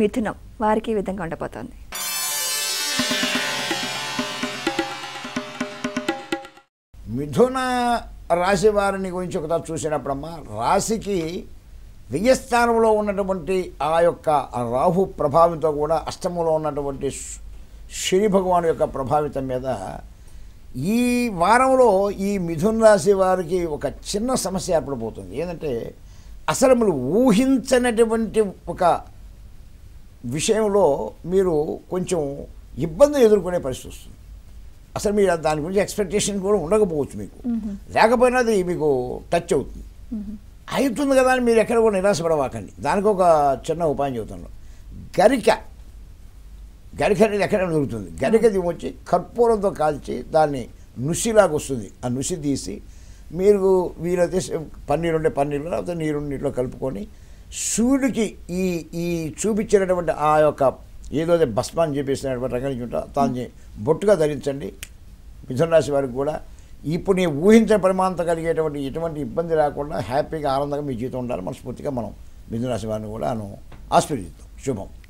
మిథునం వారికి ఈ విధంగా ఉండబోతోంది మిథున రాశి వారిని గురించి ఒక చూసినప్పుడమ్మా రాశికి వ్యయస్థానంలో ఉన్నటువంటి ఆ యొక్క రాహు ప్రభావంతో కూడా అష్టములో ఉన్నటువంటి శని భగవాను యొక్క ప్రభావితం మీద ఈ వారంలో ఈ మిథున రాశి వారికి ఒక చిన్న సమస్య ఏర్పడిపోతుంది ఏంటంటే అసలు మనం ఊహించనటువంటి ఒక విషయంలో మీరు కొంచెం ఇబ్బంది ఎదుర్కొనే పరిస్థితి వస్తుంది అసలు మీరు దాని గురించి ఎక్స్పెక్టేషన్ కూడా ఉండకపోవచ్చు మీకు లేకపోయినా అది మీకు టచ్ అవుతుంది అవుతుంది కదా అని మీరు ఎక్కడ కూడా నిరాశపడవాకండి దానికి ఒక చిన్న ఉపాయం చెబుతాను గరిక గరిక అనేది ఎక్కడ దొరుకుతుంది గరిక వచ్చి కర్పూరంతో కాల్చి దాన్ని నుసిలాగా వస్తుంది ఆ నుసి తీసి మీరు వీలైతే పన్నీరు ఉంటే పన్నీరు లేకపోతే నీరు నీటిలో కలుపుకొని సూర్యుడికి ఈ ఈ చూపించినటువంటి ఆ యొక్క ఏదో భస్మాన్ని చూపిస్తున్నటువంటి రంగం తాను బొట్టుగా ధరించండి మిథున రాశి వారికి కూడా ఇప్పుడు నేను ఊహించిన పరిమాణంతో కలిగేటువంటి ఎటువంటి ఇబ్బంది రాకుండా హ్యాపీగా ఆనందంగా మీ జీవితం ఉండాలి మనస్ఫూర్తిగా మనం మిథున రాశి వారిని కూడా ఆశీర్వదిద్దాం శుభం